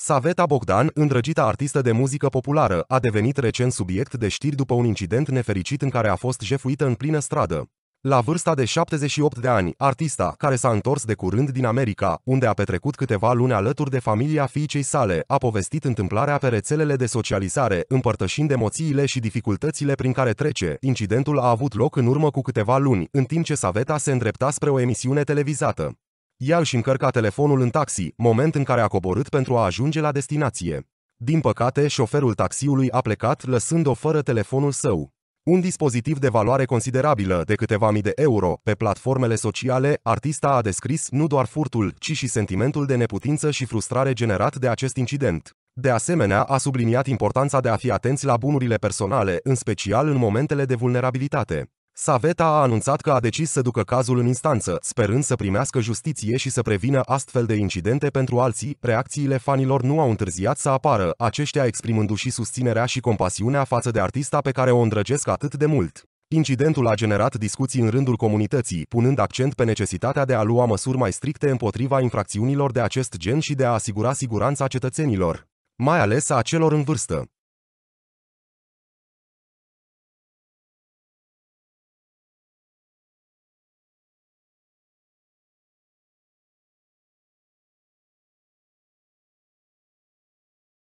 Saveta Bogdan, îndrăgita artistă de muzică populară, a devenit recent subiect de știri după un incident nefericit în care a fost jefuită în plină stradă. La vârsta de 78 de ani, artista, care s-a întors de curând din America, unde a petrecut câteva luni alături de familia fiicei sale, a povestit întâmplarea pe rețelele de socializare, împărtășind emoțiile și dificultățile prin care trece. Incidentul a avut loc în urmă cu câteva luni, în timp ce Saveta se îndrepta spre o emisiune televizată ea își încărca telefonul în taxi, moment în care a coborât pentru a ajunge la destinație. Din păcate, șoferul taxiului a plecat, lăsând-o fără telefonul său. Un dispozitiv de valoare considerabilă de câteva mii de euro pe platformele sociale, artista a descris nu doar furtul, ci și sentimentul de neputință și frustrare generat de acest incident. De asemenea, a subliniat importanța de a fi atenți la bunurile personale, în special în momentele de vulnerabilitate. Saveta a anunțat că a decis să ducă cazul în instanță, sperând să primească justiție și să prevină astfel de incidente pentru alții. Reacțiile fanilor nu au întârziat să apară, aceștia exprimându-și susținerea și compasiunea față de artista pe care o îndrăgesc atât de mult. Incidentul a generat discuții în rândul comunității, punând accent pe necesitatea de a lua măsuri mai stricte împotriva infracțiunilor de acest gen și de a asigura siguranța cetățenilor, mai ales a celor în vârstă.